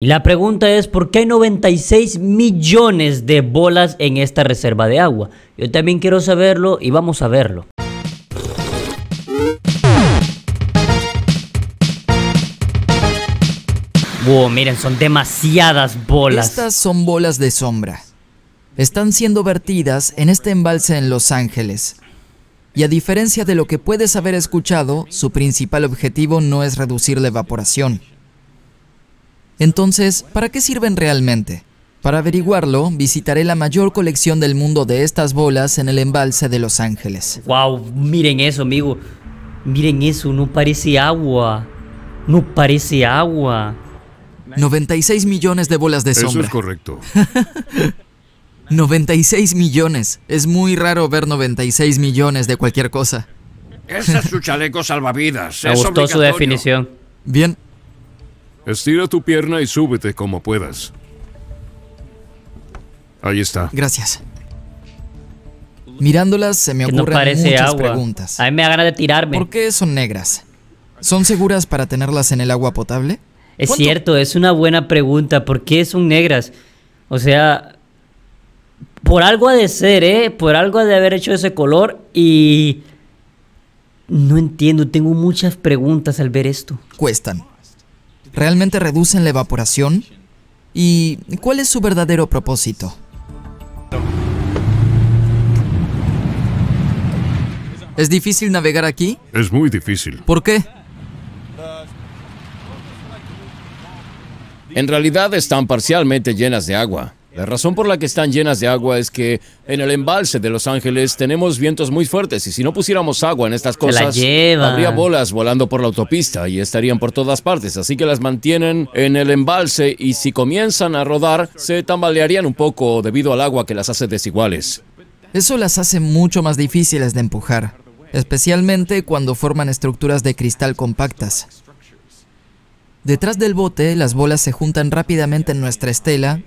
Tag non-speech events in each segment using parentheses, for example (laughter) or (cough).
Y la pregunta es, ¿por qué hay 96 millones de bolas en esta reserva de agua? Yo también quiero saberlo y vamos a verlo. Wow, miren, son demasiadas bolas. Estas son bolas de sombra. Están siendo vertidas en este embalse en Los Ángeles. Y a diferencia de lo que puedes haber escuchado, su principal objetivo no es reducir la evaporación. Entonces, ¿para qué sirven realmente? Para averiguarlo, visitaré la mayor colección del mundo de estas bolas en el embalse de Los Ángeles. ¡Wow! Miren eso, amigo. Miren eso, no parece agua. No parece agua. 96 millones de bolas de sombra. Eso es correcto. 96 (laughs) millones. Es muy raro ver 96 millones de cualquier cosa. Ese es su chaleco salvavidas. Me gustó su definición. Bien, Estira tu pierna y súbete como puedas. Ahí está. Gracias. Mirándolas se me ocurren parece muchas preguntas. A mí me da ganas de tirarme. ¿Por qué son negras? ¿Son seguras para tenerlas en el agua potable? Es cierto, es una buena pregunta. ¿Por qué son negras? O sea, por algo ha de ser, ¿eh? Por algo ha de haber hecho ese color y... No entiendo, tengo muchas preguntas al ver esto. Cuestan. ¿Realmente reducen la evaporación? ¿Y cuál es su verdadero propósito? ¿Es difícil navegar aquí? Es muy difícil. ¿Por qué? En realidad están parcialmente llenas de agua. La razón por la que están llenas de agua es que en el embalse de Los Ángeles tenemos vientos muy fuertes y si no pusiéramos agua en estas cosas, habría bolas volando por la autopista y estarían por todas partes, así que las mantienen en el embalse y si comienzan a rodar, se tambalearían un poco debido al agua que las hace desiguales. Eso las hace mucho más difíciles de empujar, especialmente cuando forman estructuras de cristal compactas. Detrás del bote, las bolas se juntan rápidamente en nuestra estela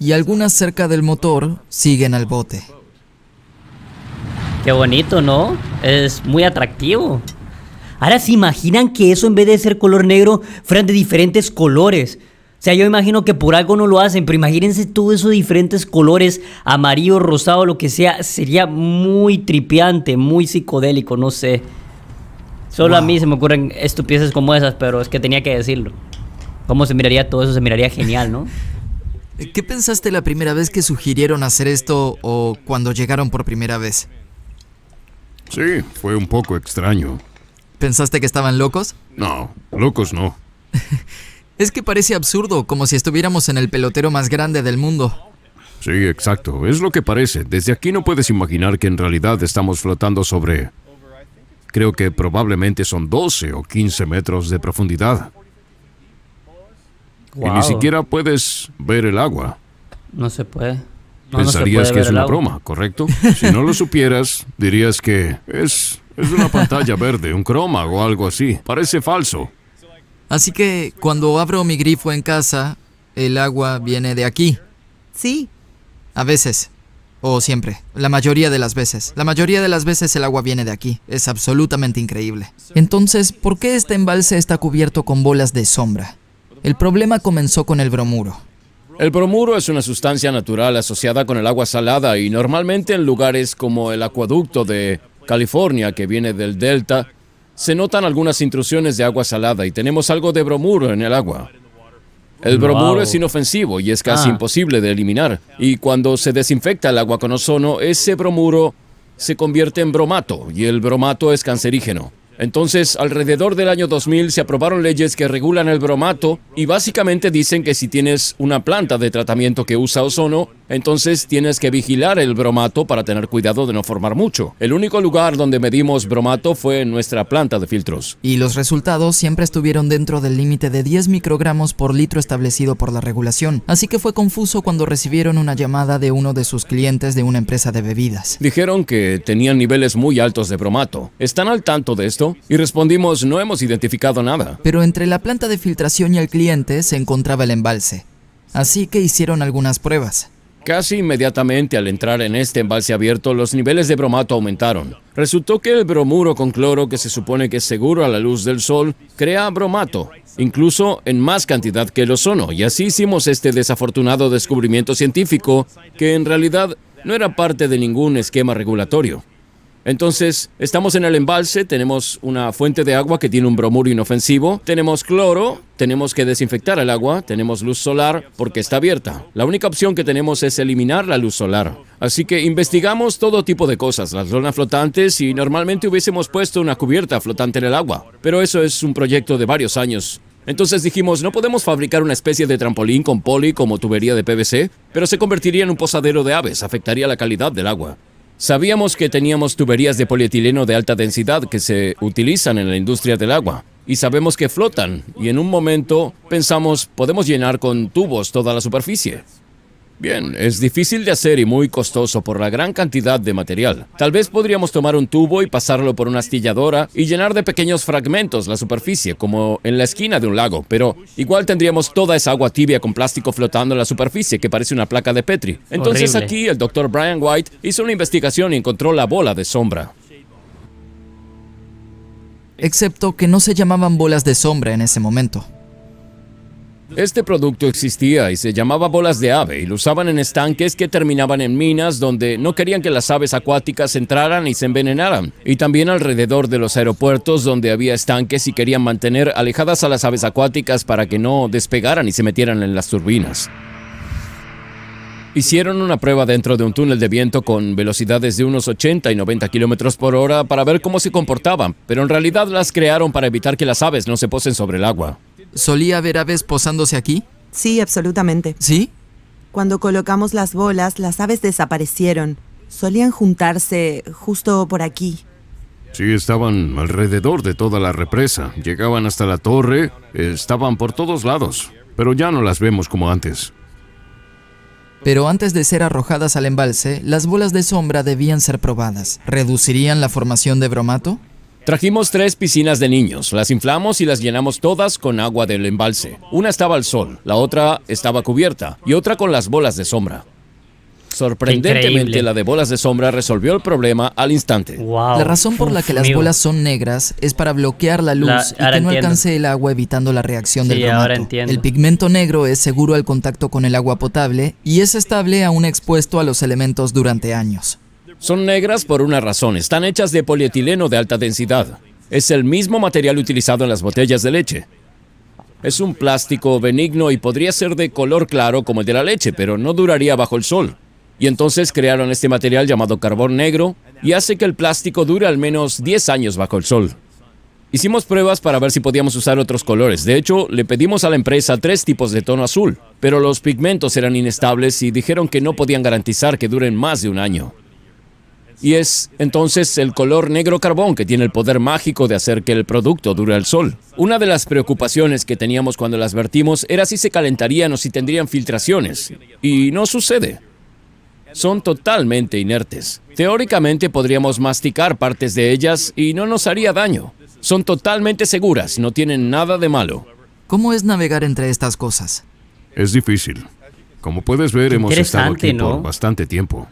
y algunas cerca del motor siguen al bote. Qué bonito, ¿no? Es muy atractivo. Ahora se imaginan que eso en vez de ser color negro fueran de diferentes colores. O sea, yo imagino que por algo no lo hacen, pero imagínense todos esos diferentes colores, amarillo, rosado, lo que sea, sería muy tripeante... muy psicodélico, no sé. Solo a mí se me ocurren estupideces como esas, pero es que tenía que decirlo. ¿Cómo se miraría todo eso? Se miraría genial, ¿no? (laughs) ¿Qué pensaste la primera vez que sugirieron hacer esto o cuando llegaron por primera vez? Sí, fue un poco extraño. ¿Pensaste que estaban locos? No, locos no. (laughs) es que parece absurdo, como si estuviéramos en el pelotero más grande del mundo. Sí, exacto, es lo que parece. Desde aquí no puedes imaginar que en realidad estamos flotando sobre... Creo que probablemente son 12 o 15 metros de profundidad y ni siquiera puedes ver el agua. No se puede. Pensarías que es una broma, ¿correcto? Si no lo supieras, dirías que es, es una pantalla verde, un croma o algo así. Parece falso. Así que cuando abro mi grifo en casa, el agua viene de aquí. Sí. A veces. O siempre. La mayoría de las veces. La mayoría de las veces el agua viene de aquí. Es absolutamente increíble. Entonces, ¿por qué este embalse está cubierto con bolas de sombra? El problema comenzó con el bromuro. El bromuro es una sustancia natural asociada con el agua salada y normalmente en lugares como el acueducto de California que viene del delta, se notan algunas intrusiones de agua salada y tenemos algo de bromuro en el agua. El bromuro es inofensivo y es casi ah. imposible de eliminar. Y cuando se desinfecta el agua con ozono, ese bromuro se convierte en bromato y el bromato es cancerígeno. Entonces, alrededor del año 2000 se aprobaron leyes que regulan el bromato y básicamente dicen que si tienes una planta de tratamiento que usa ozono, entonces tienes que vigilar el bromato para tener cuidado de no formar mucho. El único lugar donde medimos bromato fue en nuestra planta de filtros. Y los resultados siempre estuvieron dentro del límite de 10 microgramos por litro establecido por la regulación, así que fue confuso cuando recibieron una llamada de uno de sus clientes de una empresa de bebidas. Dijeron que tenían niveles muy altos de bromato. ¿Están al tanto de esto? Y respondimos, no hemos identificado nada. Pero entre la planta de filtración y el cliente se encontraba el embalse, así que hicieron algunas pruebas. Casi inmediatamente al entrar en este embalse abierto, los niveles de bromato aumentaron. Resultó que el bromuro con cloro, que se supone que es seguro a la luz del sol, crea bromato, incluso en más cantidad que el ozono, y así hicimos este desafortunado descubrimiento científico, que en realidad no era parte de ningún esquema regulatorio. Entonces, estamos en el embalse, tenemos una fuente de agua que tiene un bromuro inofensivo, tenemos cloro, tenemos que desinfectar el agua, tenemos luz solar porque está abierta. La única opción que tenemos es eliminar la luz solar. Así que investigamos todo tipo de cosas, las zonas flotantes y normalmente hubiésemos puesto una cubierta flotante en el agua. Pero eso es un proyecto de varios años. Entonces dijimos, no podemos fabricar una especie de trampolín con poli como tubería de PVC, pero se convertiría en un posadero de aves, afectaría la calidad del agua. Sabíamos que teníamos tuberías de polietileno de alta densidad que se utilizan en la industria del agua y sabemos que flotan y en un momento pensamos podemos llenar con tubos toda la superficie. Bien, es difícil de hacer y muy costoso por la gran cantidad de material. Tal vez podríamos tomar un tubo y pasarlo por una astilladora y llenar de pequeños fragmentos la superficie, como en la esquina de un lago, pero igual tendríamos toda esa agua tibia con plástico flotando en la superficie que parece una placa de Petri. Entonces aquí el doctor Brian White hizo una investigación y encontró la bola de sombra. Excepto que no se llamaban bolas de sombra en ese momento. Este producto existía y se llamaba bolas de ave y lo usaban en estanques que terminaban en minas donde no querían que las aves acuáticas entraran y se envenenaran. Y también alrededor de los aeropuertos donde había estanques y querían mantener alejadas a las aves acuáticas para que no despegaran y se metieran en las turbinas. Hicieron una prueba dentro de un túnel de viento con velocidades de unos 80 y 90 kilómetros por hora para ver cómo se comportaban, pero en realidad las crearon para evitar que las aves no se posen sobre el agua. ¿Solía haber aves posándose aquí? Sí, absolutamente. ¿Sí? Cuando colocamos las bolas, las aves desaparecieron. Solían juntarse justo por aquí. Sí, estaban alrededor de toda la represa. Llegaban hasta la torre, estaban por todos lados, pero ya no las vemos como antes. Pero antes de ser arrojadas al embalse, las bolas de sombra debían ser probadas. ¿Reducirían la formación de bromato? Trajimos tres piscinas de niños, las inflamos y las llenamos todas con agua del embalse. Una estaba al sol, la otra estaba cubierta y otra con las bolas de sombra. Sorprendentemente, la de bolas de sombra resolvió el problema al instante. La razón por la que las bolas son negras es para bloquear la luz y que no alcance el agua evitando la reacción del bromato. El pigmento negro es seguro al contacto con el agua potable y es estable aún expuesto a los elementos durante años. Son negras por una razón, están hechas de polietileno de alta densidad. Es el mismo material utilizado en las botellas de leche. Es un plástico benigno y podría ser de color claro como el de la leche, pero no duraría bajo el sol. Y entonces crearon este material llamado carbón negro y hace que el plástico dure al menos 10 años bajo el sol. Hicimos pruebas para ver si podíamos usar otros colores. De hecho, le pedimos a la empresa tres tipos de tono azul, pero los pigmentos eran inestables y dijeron que no podían garantizar que duren más de un año. Y es entonces el color negro carbón que tiene el poder mágico de hacer que el producto dure al sol. Una de las preocupaciones que teníamos cuando las vertimos era si se calentarían o si tendrían filtraciones. Y no sucede. Son totalmente inertes. Teóricamente podríamos masticar partes de ellas y no nos haría daño. Son totalmente seguras, no tienen nada de malo. ¿Cómo es navegar entre estas cosas? Es difícil. Como puedes ver, hemos estado aquí por bastante tiempo.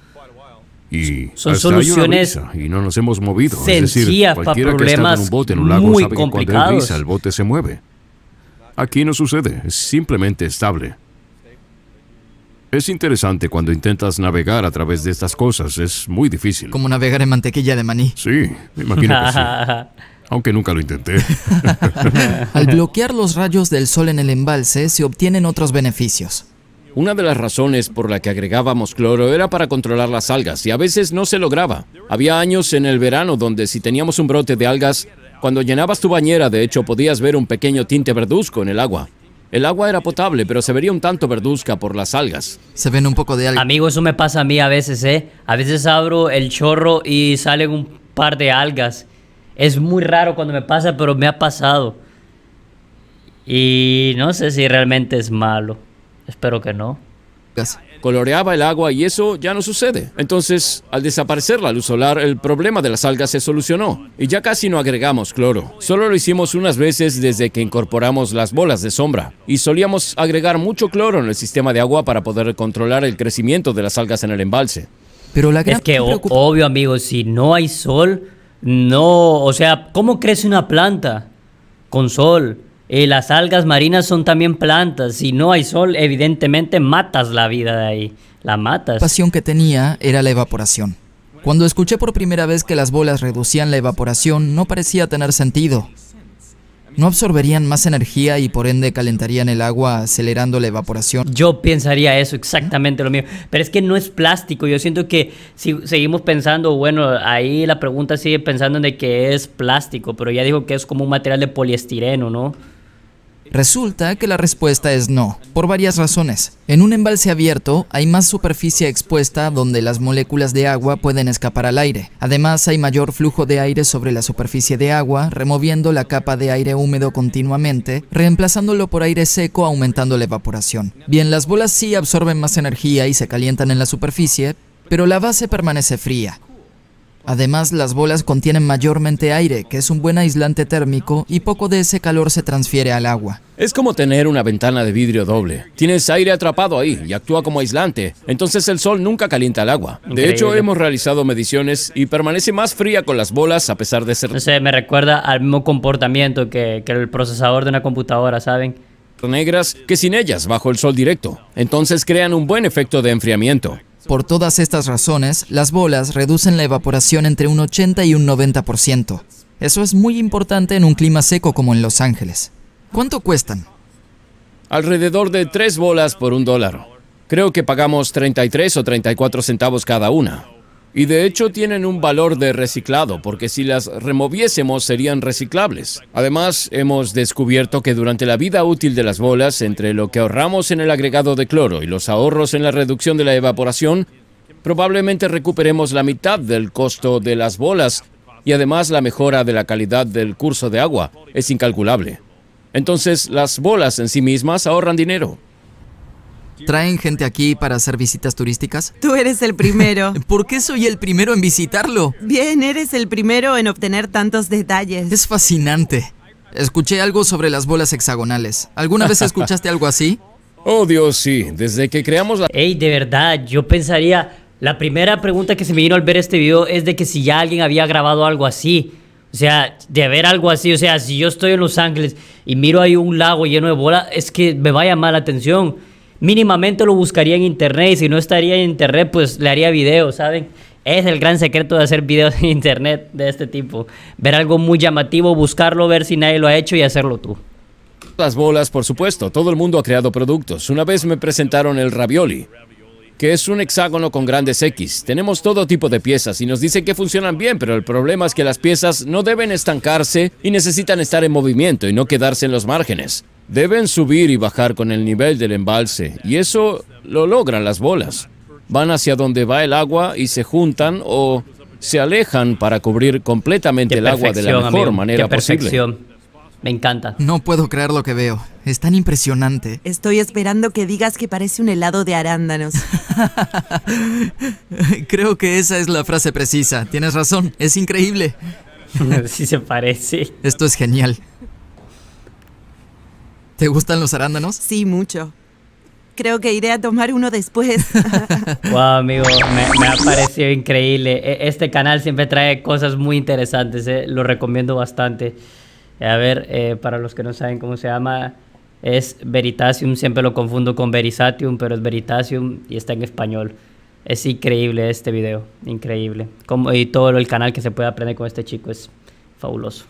Y son soluciones y no nos hemos movido. es decir, para problemas un bote en un lago muy sabe complicados. el bote se mueve. Aquí no sucede, es simplemente estable. Es interesante cuando intentas navegar a través de estas cosas, es muy difícil. Como navegar en mantequilla de maní. Sí, me imagino que sí. (laughs) Aunque nunca lo intenté. Al bloquear los rayos del sol en el embalse se obtienen otros beneficios. Una de las razones por la que agregábamos cloro era para controlar las algas y a veces no se lograba. Había años en el verano donde si teníamos un brote de algas, cuando llenabas tu bañera de hecho podías ver un pequeño tinte verduzco en el agua. El agua era potable, pero se vería un tanto verduzca por las algas. Se ven un poco de algas. Amigo, eso me pasa a mí a veces, ¿eh? A veces abro el chorro y salen un par de algas. Es muy raro cuando me pasa, pero me ha pasado. Y no sé si realmente es malo. Espero que no. Coloreaba el agua y eso ya no sucede. Entonces, al desaparecer la luz solar, el problema de las algas se solucionó y ya casi no agregamos cloro. Solo lo hicimos unas veces desde que incorporamos las bolas de sombra y solíamos agregar mucho cloro en el sistema de agua para poder controlar el crecimiento de las algas en el embalse. Pero la es que obvio, amigos, si no hay sol, no, o sea, ¿cómo crece una planta con sol? Eh, las algas marinas son también plantas. Si no hay sol, evidentemente matas la vida de ahí. La matas. La pasión que tenía era la evaporación. Cuando escuché por primera vez que las bolas reducían la evaporación, no parecía tener sentido. ¿No absorberían más energía y por ende calentarían el agua acelerando la evaporación? Yo pensaría eso, exactamente lo mismo. Pero es que no es plástico. Yo siento que si seguimos pensando, bueno, ahí la pregunta sigue pensando en de que es plástico, pero ya dijo que es como un material de poliestireno, ¿no? Resulta que la respuesta es no, por varias razones. En un embalse abierto hay más superficie expuesta donde las moléculas de agua pueden escapar al aire. Además hay mayor flujo de aire sobre la superficie de agua, removiendo la capa de aire húmedo continuamente, reemplazándolo por aire seco aumentando la evaporación. Bien, las bolas sí absorben más energía y se calientan en la superficie, pero la base permanece fría. Además, las bolas contienen mayormente aire, que es un buen aislante térmico, y poco de ese calor se transfiere al agua. Es como tener una ventana de vidrio doble. Tienes aire atrapado ahí y actúa como aislante. Entonces el sol nunca calienta el agua. De hecho, hemos realizado mediciones y permanece más fría con las bolas a pesar de ser... No sé, me recuerda al mismo comportamiento que, que el procesador de una computadora, ¿saben? negras que sin ellas bajo el sol directo. Entonces crean un buen efecto de enfriamiento. Por todas estas razones, las bolas reducen la evaporación entre un 80 y un 90%. Eso es muy importante en un clima seco como en Los Ángeles. ¿Cuánto cuestan? Alrededor de tres bolas por un dólar. Creo que pagamos 33 o 34 centavos cada una. Y de hecho tienen un valor de reciclado, porque si las removiésemos serían reciclables. Además, hemos descubierto que durante la vida útil de las bolas, entre lo que ahorramos en el agregado de cloro y los ahorros en la reducción de la evaporación, probablemente recuperemos la mitad del costo de las bolas y además la mejora de la calidad del curso de agua es incalculable. Entonces, las bolas en sí mismas ahorran dinero. ¿Traen gente aquí para hacer visitas turísticas? Tú eres el primero. (laughs) ¿Por qué soy el primero en visitarlo? Bien, eres el primero en obtener tantos detalles. Es fascinante. Escuché algo sobre las bolas hexagonales. ¿Alguna vez escuchaste algo así? (laughs) Oh Dios, sí. Desde que creamos la... Ey, de verdad, yo pensaría... La primera pregunta que se me vino al ver este video es de que si ya alguien había grabado algo así. O sea, de ver algo así, o sea, si yo estoy en Los Ángeles y miro ahí un lago lleno de bolas, es que me va a llamar la atención mínimamente lo buscaría en internet y si no estaría en internet, pues le haría videos, ¿saben? Es el gran secreto de hacer videos en internet de este tipo. Ver algo muy llamativo, buscarlo, ver si nadie lo ha hecho y hacerlo tú. Las bolas, por supuesto, todo el mundo ha creado productos. Una vez me presentaron el ravioli, que es un hexágono con grandes X. Tenemos todo tipo de piezas y nos dicen que funcionan bien, pero el problema es que las piezas no deben estancarse y necesitan estar en movimiento y no quedarse en los márgenes. Deben subir y bajar con el nivel del embalse, y eso lo logran las bolas. Van hacia donde va el agua y se juntan o se alejan para cubrir completamente el agua de la mejor manera Qué posible. Me encanta. No puedo creer lo que veo. Es tan impresionante. Estoy esperando que digas que parece un helado de arándanos. (laughs) Creo que esa es la frase precisa. Tienes razón. Es increíble. (laughs) sí se parece. Esto es genial. ¿Te gustan los arándanos? Sí, mucho. Creo que iré a tomar uno después. (laughs) wow, amigo, me, ha parecido increíble. E, este canal siempre trae cosas muy interesantes, eh, lo recomiendo bastante. A ver, eh, para los que no saben cómo se llama, es Veritasium, siempre lo confundo con Verisatium, pero es Veritasium y está en español. Es increíble este video, increíble. Como, y todo el canal que se puede aprender con este chico es fabuloso.